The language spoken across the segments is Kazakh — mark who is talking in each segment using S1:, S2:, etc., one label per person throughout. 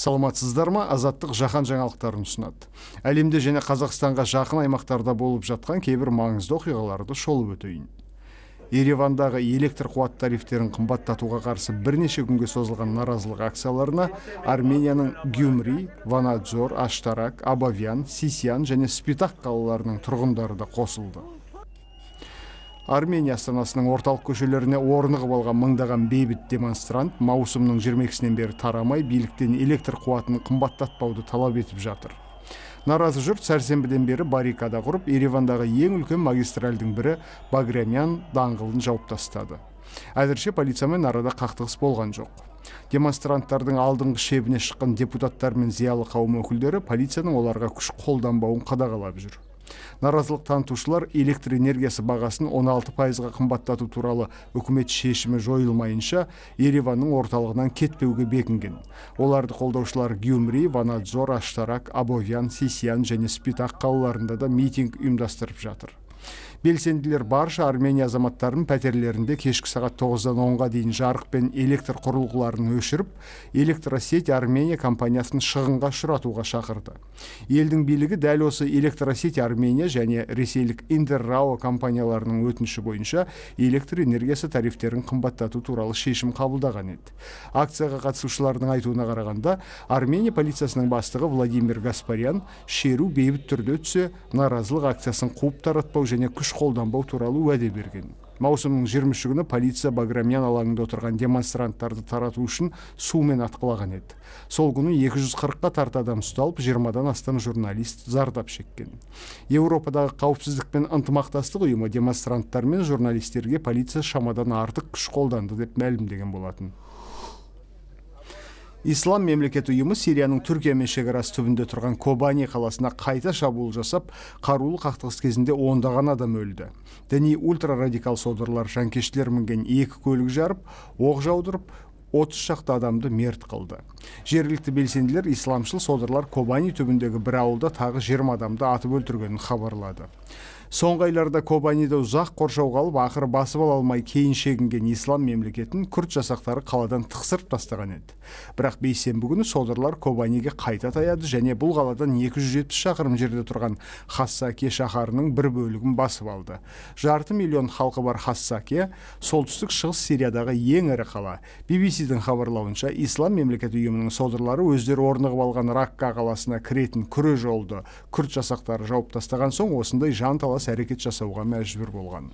S1: саламатсыздар ма азаттық жаһан жаңалықтарын ұсынады әлемде және қазақстанға жақын аймақтарда болып жатқан кейбір маңызды оқиғаларды шолып өтейін еревандағы электр қуат тарифтерін қымбаттатуға қарсы бірнеше күнге созылған наразылық акцияларына арменияның гюмри ванаджор аштарак абавян сисян және спитак қалаларының тұрғындары да қосылды армения астанасының орталық көшелеріне орнығып алған мыңдаған бейбіт демонстрант маусымның 22-сінен бері тарамай биліктен электр қуатын қымбаттатпауды талап етіп жатыр наразы жұрт сәрсенбіден бері барикада құрып еревандағы ең үлкен магистральдің бірі багрямян даңғылын жауып тастады әзірше полициямен арада қақтығыс болған жоқ демонстранттардың алдыңғы шебіне шыққан депутаттар мен зиялы қауым өкілдері полицияның оларға күш қолданбауын қадағалап жүр наразылық танытушылар электр энергиясы бағасын 16 пайызға қымбаттату туралы үкімет шешімі жойылмайынша ереванның орталығынан кетпеуге бекінген оларды қолдаушылар гюмри Ванадзор, аштарак абовян Сисиян және спитак қалаларында да митинг ұйымдастырып жатыр белсенділер барша армения азаматтарын пәтерлерінде кешкі сағат тоғыздан онға дейін жарық пен электр құрылғыларын өшіріп электросеть армения компаниясын шығынға ұшыратуға шақырды елдің билігі дәл осы электросеть армения және ресейлік интеррао компанияларының өтініші бойынша электр энергиясы тарифтерін қымбаттату туралы шешім қабылдаған еді акцияға қатысушылардың айтуына қарағанда армения полициясының бастығы владимир гаспарян шеру бейбіт түрде өтсе наразылық акциясын қуып таратпау және күш қолданбау туралы уәде берген маусымның жиырма үші күні полиция баграмян алаңында отырған демонстранттарды тарату үшін сумен атқылаған еді сол күні 240 қырыққа тарта адам ұсталып жиырмадан астам журналист зардап шеккен еуропадағы қауіпсіздік пен ынтымақтастық ұйымы демонстранттар мен журналистерге полиция шамадан артық күш қолданды деп мәлімдеген болатын ислам мемлекет ұйымы сирияның түркиямен шекарасы түбінде тұрған кобани қаласына қайта шабуыл жасап қарулы қақтығыс кезінде ондаған адам өлді діни радикал содырлар жанкештілер мінген екі көлік жарып оқ жаудырып отыз шақты адамды мерт қылды жергілікті белсенділер исламшыл содырлар кобани түбіндегі бір ауылда тағы жиырма адамды атып өлтіргенін хабарлады соңғы айларда кобаниді ұзақ қоршауға алып ақыры басып ала алмай кейін шегінген ислам мемлекетін күрт жасақтары қаладан тықсырып тастаған еді бірақ бейсенбі күні содырлар кобаниге қайта таяды және бұл қаладан 270 шақырым жерде тұрған хассаке шаһарының бір бөлігін басып алды жарты миллион халқы бар хассаке солтүстік шығыс сириядағы ең ірі қала bbc-дің хабарлауынша ислам мемлекеті ұйымының содырлары өздері орнығып алған ракка қаласына кіретін күре жолды күрт жасақтары жауып тастаған соң осындай жанталас қарсылас әрекет жасауға мәжбүр болған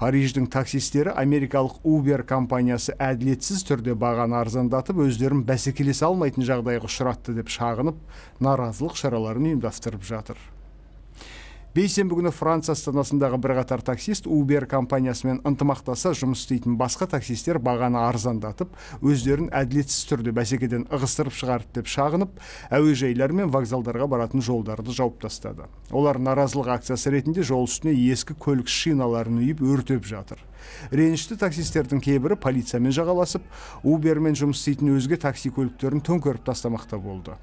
S1: париждің таксистері америкалық убер компаниясы әділетсіз түрде бағаны арзандатып өздерін бәсекелесе алмайтын жағдайға ұшыратты деп шағынып наразылық шараларын ұйымдастырып жатыр бейсенбі күні франция астанасындағы бірқатар таксист убер компаниясымен ынтымақтаса жұмыс істейтін басқа таксистер бағаны арзандатып өздерін әділетсіз түрде бәсекеден ығыстырып шығарды деп шағынып әуежайлар мен вокзалдарға баратын жолдарды жауып тастады олар наразылық акциясы ретінде жол үстіне ескі көлік шиналарын үйіп өртеп жатыр ренішті таксистердің кейбірі полициямен жағаласып убермен жұмыс істейтін өзге такси көліктерін төңкеріп тастамақта болды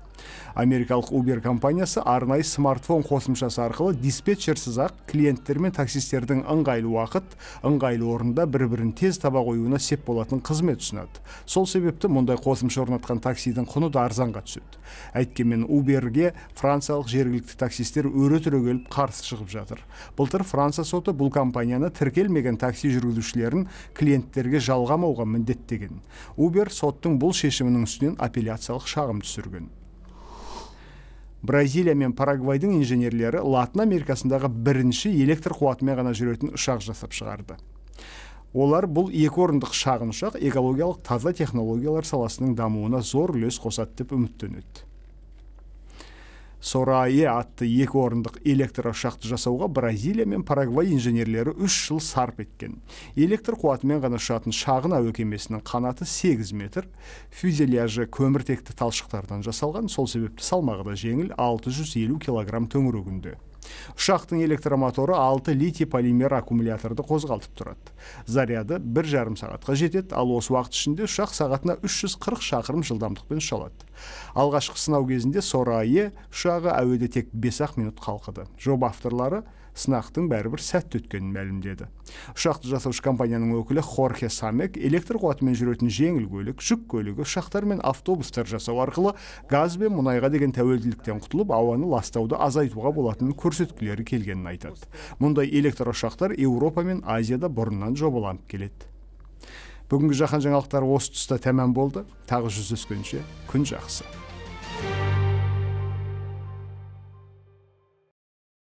S1: америкалық uber компаниясы арнайы смартфон қосымшасы арқылы диспетчерсіз ақ клиенттер мен таксистердің ыңғайлы уақыт ыңғайлы орында бір бірін тез таба қоюына сеп болатын қызмет ұсынады сол себепті мұндай қосымша орнатқан таксидің құны да арзанға түседі әйткенмен уберге франциялық жергілікті таксистер өре келіп қарсы шығып жатыр былтыр франция соты бұл компанияны тіркелмеген такси жүргізушілерін клиенттерге жалғамауға міндеттеген убер соттың бұл шешімінің үстінен апелляциялық шағым түсірген бразилия мен парагвайдың инженерлері латын америкасындағы бірінші электр қуатымен ғана жүретін ұшақ жасап шығарды олар бұл екі орындық шағын ұшақ экологиялық таза технологиялар саласының дамуына зор үлес қосады деп үміттенеді сорайы атты екі орындық ұшақты жасауға бразилия мен парагвай инженерлері үш жыл сарп еткен электр қуатымен ғана ұшатын шағын әуе кемесінің қанаты 8 метр фюзеляжы көміртекті талшықтардан жасалған сол себепті салмағы да жеңіл 650 килограмм төңірегінде ұшақтың электромоторы 6 литий полимер аккумуляторды қозғалтып тұрады заряды бір жарым сағатқа жетеді ал осы уақыт ішінде ұшақ сағатына 340 шақырым жылдамдықпен ұша алады алғашқы сынау кезінде сорае ұшағы әуеде тек 5 ақ минут қалқыды жоба авторлары сынақтың бәрібір сәтті өткенін мәлімдеді ұшақты жасаушы компанияның өкілі хорхе самек электр қуатымен жүретін жеңіл көлік жүк көлігі ұшақтар мен автобустар жасау арқылы газ бен мұнайға деген тәуелділіктен құтылып ауаны ластауды азайтуға болатынын көрсеткілері келгенін айтады мұндай ұшақтар еуропа мен азияда бұрыннан жобаланып келеді бүгінгі жаһан жаңалықтары осы тұста тәмам болды тағы жүздескенше күн жақсы